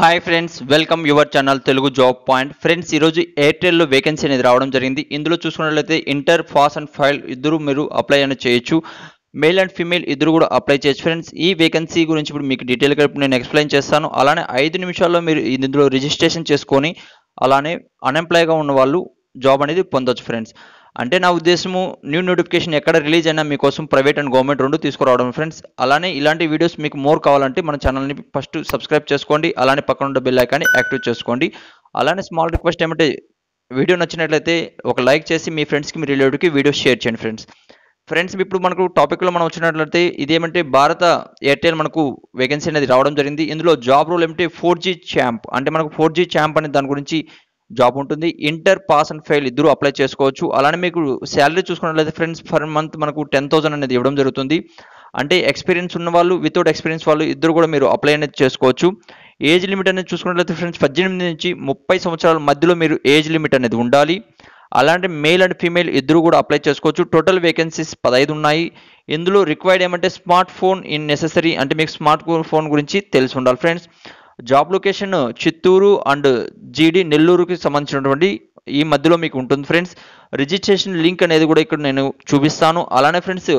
hi friends welcome your channel Telugu job point friends ఈరోజు ఎయిర్టెల్లో vacancy అనేది రావడం జరిగింది ఇందులో చూసుకున్నట్లయితే ఇంటర్ ఫాస్ అండ్ ఫైల్ ఇద్దరు మీరు అప్లై అని చేయొచ్చు మేల్ అండ్ ఫీమేల్ ఇద్దరు కూడా అప్లై చేయొచ్చు ఫ్రెండ్స్ ఈ వేకెన్సీ గురించి ఇప్పుడు మీకు డీటెయిల్గా ఇప్పుడు నేను ఎక్స్ప్లెయిన్ చేస్తాను అలానే ఐదు నిమిషాల్లో మీరు ఇందులో రిజిస్ట్రేషన్ చేసుకొని అలానే అన్ఎంప్లాయ్గా ఉన్న వాళ్ళు జాబ్ అనేది పొందొచ్చు ఫ్రెండ్స్ అంటే నా ఉద్దేశము న్యూ నోటిఫికేషన్ ఎక్కడ రిలీజ్ అయినా మీకోసం ప్రైవేట్ అండ్ గవర్నమెంట్ రెండు తీసుకురావడం ఫ్రెండ్స్ అలానే ఇలాంటి వీడియోస్ మీకు మోర్ కావాలంటే మన ఛానల్ని ఫస్ట్ సబ్స్క్రైబ్ చేసుకోండి అలానే పక్కన ఉన్న బెల్ ఐకాన్ని యాక్టివ్ చేసుకోండి అలానే స్మాల్ రిక్వెస్ట్ ఏమంటే వీడియో నచ్చినట్లయితే ఒక లైక్ చేసి మీ ఫ్రెండ్స్కి మీ రిలేటివ్కి వీడియో షేర్ చేయండి ఫ్రెండ్స్ ఫ్రెండ్స్ ఇప్పుడు మనకు టాపిక్లో మనం వచ్చినట్లయితే ఇదేమంటే భారత ఎయిర్టెల్ మనకు వేకెన్సీ అనేది రావడం జరిగింది ఇందులో జాబ్ రోల్ ఏమిటి ఫోర్ జీ ఛాంప్ అంటే మనకు ఫోర్ జీ ఛాంప్ అనే దాని గురించి జాబ్ ఉంటుంది ఇంటర్ పాస్ అండ్ ఫెయిల్ ఇద్దరు అప్లై చేసుకోవచ్చు అలానే మీకు శాలరీ చూసుకున్నట్లయితే ఫ్రెండ్స్ పర్ మంత్ మనకు టెన్ థౌసండ్ అనేది ఇవ్వడం జరుగుతుంది అంటే ఎక్స్పీరియన్స్ ఉన్న వాళ్ళు వితౌట్ ఎక్స్పీరియన్స్ వాళ్ళు ఇద్దరు కూడా మీరు అప్లై అనేది చేసుకోవచ్చు ఏజ్ లిమిట్ అనేది చూసుకున్నట్లయితే ఫ్రెండ్స్ పద్దెనిమిది నుంచి ముప్పై సంవత్సరాల మధ్యలో మీరు ఏజ్ లిమిట్ అనేది ఉండాలి అలాంటి మేల్ అండ్ ఫీమేల్ ఇద్దరు కూడా అప్లై చేసుకోవచ్చు టోటల్ వేకెన్సీస్ పదహైదు ఉన్నాయి ఇందులో రిక్వైర్డ్ ఏమంటే స్మార్ట్ ఫోన్ ఇన్ నెసెసరీ అంటే మీకు స్మార్ట్ ఫోన్ గురించి తెలిసి ఉండాలి friends job location Chittoor and G నెల్లూరుకి సంబంధించినటువంటి ఈ మధ్యలో మీకు ఉంటుంది ఫ్రెండ్స్ రిజిస్ట్రేషన్ లింక్ అనేది కూడా ఇక్కడ నేను చూపిస్తాను అలానే ఫ్రెండ్స్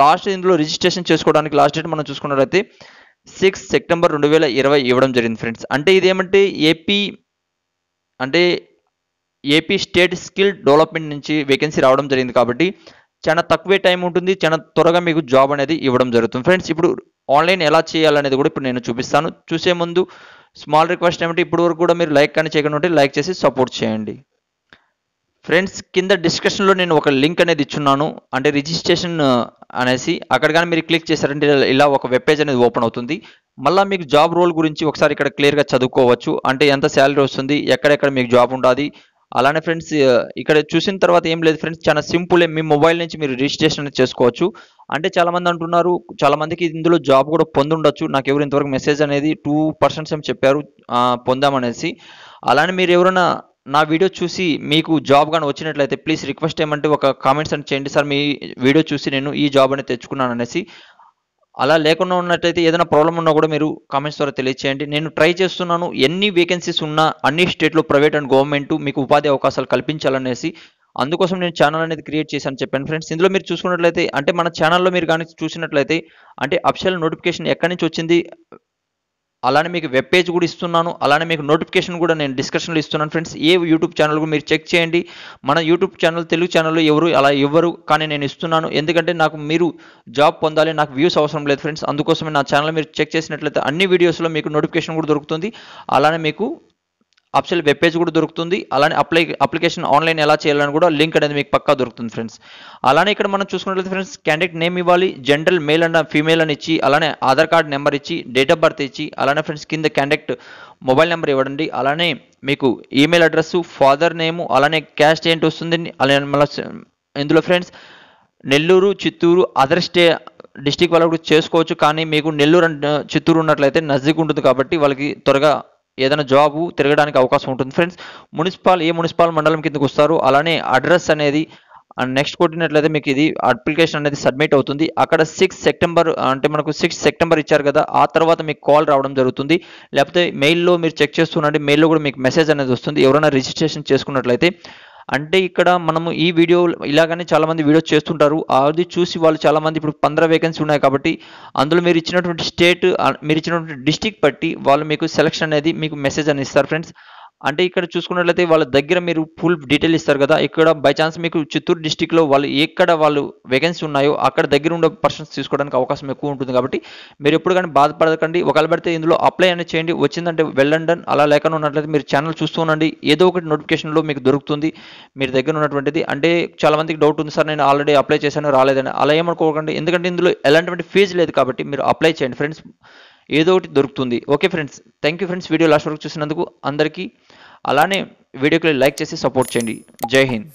లాస్ట్ ఇందులో రిజిస్ట్రేషన్ చేసుకోవడానికి లాస్ట్ డేట్ మనం చూసుకున్నట్లయితే సిక్స్ సెప్టెంబర్ రెండు వేల ఇరవై ఇవ్వడం జరిగింది ఫ్రెండ్స్ అంటే ఇదేమంటే ఏపీ అంటే ఏపీ స్టేట్ స్కిల్ డెవలప్మెంట్ నుంచి వేకెన్సీ రావడం జరిగింది కాబట్టి చాలా తక్కువే టైం ఉంటుంది చాలా త్వరగా మీకు జాబ్ అనేది ఇవ్వడం జరుగుతుంది ఫ్రెండ్స్ ఇప్పుడు ఆన్లైన్ ఎలా చేయాలనేది కూడా ఇప్పుడు నేను చూపిస్తాను చూసే ముందు స్మాల్ రిక్వెస్ట్ ఏమిటి ఇప్పుడు వరకు కూడా మీరు లైక్ కానీ చేయకుండా ఉంటే లైక్ చేసి సపోర్ట్ చేయండి ఫ్రెండ్స్ కింద డిస్క్రిప్షన్లో నేను ఒక లింక్ అనేది ఇచ్చున్నాను అంటే రిజిస్ట్రేషన్ అనేసి అక్కడ కానీ మీరు క్లిక్ చేశారంటే ఇలా ఒక వెబ్ పేజ్ అనేది ఓపెన్ అవుతుంది మళ్ళీ మీకు జాబ్ రోల్ గురించి ఒకసారి ఇక్కడ క్లియర్గా చదువుకోవచ్చు అంటే ఎంత శాలరీ వస్తుంది ఎక్కడెక్కడ మీకు జాబ్ ఉండాలి అలానే ఫ్రెండ్స్ ఇక్కడ చూసిన తర్వాత ఏం లేదు ఫ్రెండ్స్ చాలా సింపులే మీ మొబైల్ నుంచి మీరు రిజిస్ట్రేషన్ చేసుకోవచ్చు అంటే చాలామంది అంటున్నారు చాలామందికి ఇందులో జాబ్ కూడా పొందుండొచ్చు నాకు ఎవరు ఇంతవరకు మెసేజ్ అనేది టూ పర్సెంట్స్ ఏమి చెప్పారు పొందామనేసి అలానే మీరు ఎవరైనా నా వీడియో చూసి మీకు జాబ్ కానీ వచ్చినట్లయితే ప్లీజ్ రిక్వెస్ట్ ఏమంటే ఒక కామెంట్స్ అని చేయండి సార్ మీ వీడియో చూసి నేను ఈ జాబ్ అనేది తెచ్చుకున్నాను అనేసి అలా లేకుండా ఉన్నట్టయితే ఏదైనా ప్రాబ్లం ఉన్నా కూడా మీరు కామెంట్స్ ద్వారా తెలియచేయండి నేను ట్రై చేస్తున్నాను ఎన్ని వేకెన్సీస్ ఉన్నా అన్ని స్టేట్లో ప్రైవేట్ అండ్ గవర్నమెంట్ మీకు ఉపాధి అవకాశాలు కల్పించాలనేసి అందుకోసం నేను ఛానల్ అనేది క్రియేట్ చేశాను చెప్పాను ఫ్రెండ్స్ ఇందులో మీరు చూసుకున్నట్లయితే అంటే మన ఛానల్లో మీరు కానీ చూసినట్లయితే అంటే అఫిషియల్ నోటిఫికేషన్ ఎక్కడి నుంచి వచ్చింది అలానే మీకు వెబ్ పేజ్ కూడా ఇస్తున్నాను అలానే మీకు నోటిఫికేషన్ కూడా నేను డిస్కషన్లు ఇస్తున్నాను ఫ్రెండ్స్ ఏ యూట్యూబ్ ఛానల్ కూడా మీరు చెక్ చేయండి మన యూట్యూబ్ ఛానల్ తెలుగు ఛానల్ ఎవరు అలా ఇవ్వరు కానీ నేను ఇస్తున్నాను ఎందుకంటే నాకు మీరు జాబ్ పొందాలి నాకు వ్యూస్ అవసరం లేదు ఫ్రెండ్స్ అందుకోసమే నా ఛానల్ మీరు చెక్ చేసినట్లయితే అన్ని వీడియోస్లో మీకు నోటిఫికేషన్ కూడా దొరుకుతుంది అలానే మీకు అప్సెల్ వెబ్ పేజ్ కూడా దొరుకుతుంది అలానే అప్లై అప్లికేషన్ ఆన్లైన్ ఎలా చేయాలని కూడా లింక్ అనేది మీకు పక్కా దొరుకుతుంది ఫ్రెండ్స్ అలానే ఇక్కడ మనం చూసుకున్నట్లయితే ఫ్రెండ్స్ క్యాండిడేట్ నేమ్ ఇవ్వాలి జనరల్ మేల్ అండ్ ఫీమేల్ అని ఇచ్చి అలానే ఆధార్ కార్డ్ నెంబర్ ఇచ్చి డేట్ ఆఫ్ బర్త్ ఇచ్చి అలానే ఫ్రెండ్స్ కింద క్యాండిడేట్ మొబైల్ నెంబర్ ఇవ్వండి అలానే మీకు ఈమెయిల్ అడ్రస్ ఫాదర్ నేమ్ అలానే క్యాష్ ఏంటి వస్తుంది అలానే మళ్ళీ ఇందులో friends Nellore Chittoor other state district వాళ్ళు కూడా చేసుకోవచ్చు కానీ మీకు నెల్లూరు చిత్తూరు ఉన్నట్లయితే నజదీక్ ఉంటుంది కాబట్టి వాళ్ళకి త్వరగా ఏదైనా జాబు తిరగడానికి అవకాశం ఉంటుంది ఫ్రెండ్స్ మున్సిపాల్ ఏ మున్సిపాల్ మండలం కిందకు వస్తారు అలానే అడ్రస్ అనేది నెక్స్ట్ కొట్టినట్లయితే మీకు ఇది అప్లికేషన్ అనేది సబ్మిట్ అవుతుంది అక్కడ సిక్స్ సెప్టెంబర్ అంటే మనకు సిక్స్ సెప్టెంబర్ ఇచ్చారు కదా ఆ తర్వాత మీకు కాల్ రావడం జరుగుతుంది లేకపోతే మెయిల్లో మీరు చెక్ చేస్తున్నట్టు మెయిల్లో కూడా మీకు మెసేజ్ అనేది వస్తుంది ఎవరైనా రిజిస్ట్రేషన్ చేసుకున్నట్లయితే అంటే ఇక్కడ మనము ఈ వీడియో ఇలాగనే చాలామంది వీడియోస్ చేస్తుంటారు అది చూసి వాళ్ళు చాలామంది ఇప్పుడు పంద్ర వేకెన్సీ ఉన్నాయి కాబట్టి అందులో మీరు ఇచ్చినటువంటి స్టేట్ మీరు ఇచ్చినటువంటి డిస్టిక్ బట్టి వాళ్ళు మీకు సెలక్షన్ అనేది మీకు మెసేజ్ అని ఇస్తారు ఫ్రెండ్స్ అంటే ఇక్కడ చూసుకున్నట్లయితే వాళ్ళ దగ్గర మీరు ఫుల్ డీటెయిల్ ఇస్తారు కదా ఇక్కడ బై ఛాన్స్ మీకు చిత్తూరు డిస్టిక్లో వాళ్ళు ఎక్కడ వాళ్ళు వేకెన్సీ ఉన్నాయో అక్కడ దగ్గర ఉండే పర్సన్స్ తీసుకోవడానికి అవకాశం ఎక్కువ ఉంటుంది కాబట్టి మీరు ఎప్పుడు కానీ బాధపడకండి ఒకవేళ పడితే ఇందులో అప్లై అనేది చేయండి వచ్చిందంటే వెళ్ళండి అలా లేకుండా ఉన్నట్లయితే మీరు ఛానల్ చూస్తూ ఉండండి ఏదో ఒకటి నోటిఫికేషన్లో మీకు దొరుకుతుంది మీరు దగ్గర ఉన్నటువంటిది అంటే చాలా మందికి డౌట్ ఉంది సార్ నేను ఆల్రెడీ అప్లై చేశాను రాలేదని అలా ఏమనుకోకండి ఎందుకంటే ఇందులో ఎలాంటివంటి ఫీజు లేదు కాబట్టి మీరు అప్లై చేయండి ఫ్రెండ్స్ ఏదో ఒకటి దొరుకుతుంది okay friends thank you friends video last వరకు చూసినందుకు అందరికీ అలానే వీడియోకి లైక్ చేసి సపోర్ట్ చేయండి జై హింద్